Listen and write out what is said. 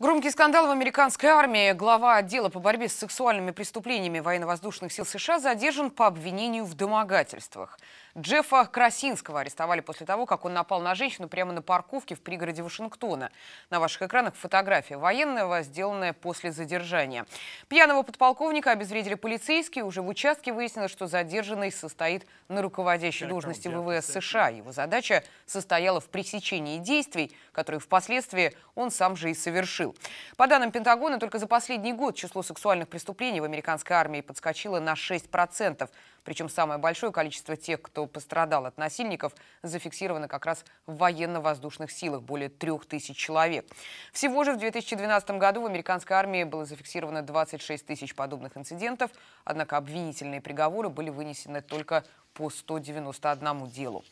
Громкий скандал в американской армии. Глава отдела по борьбе с сексуальными преступлениями военно-воздушных сил США задержан по обвинению в домогательствах. Джеффа Красинского арестовали после того, как он напал на женщину прямо на парковке в пригороде Вашингтона. На ваших экранах фотография военного, сделанная после задержания. Пьяного подполковника обезвредили полицейские. Уже в участке выяснилось, что задержанный состоит на руководящей должности ВВС США. Его задача состояла в пресечении действий, которые впоследствии он сам же и совершил. По данным Пентагона, только за последний год число сексуальных преступлений в американской армии подскочило на 6%. Причем самое большое количество тех, кто пострадал от насильников, зафиксировано как раз в военно-воздушных силах, более трех тысяч человек. Всего же в 2012 году в американской армии было зафиксировано 26 тысяч подобных инцидентов, однако обвинительные приговоры были вынесены только по 191 делу.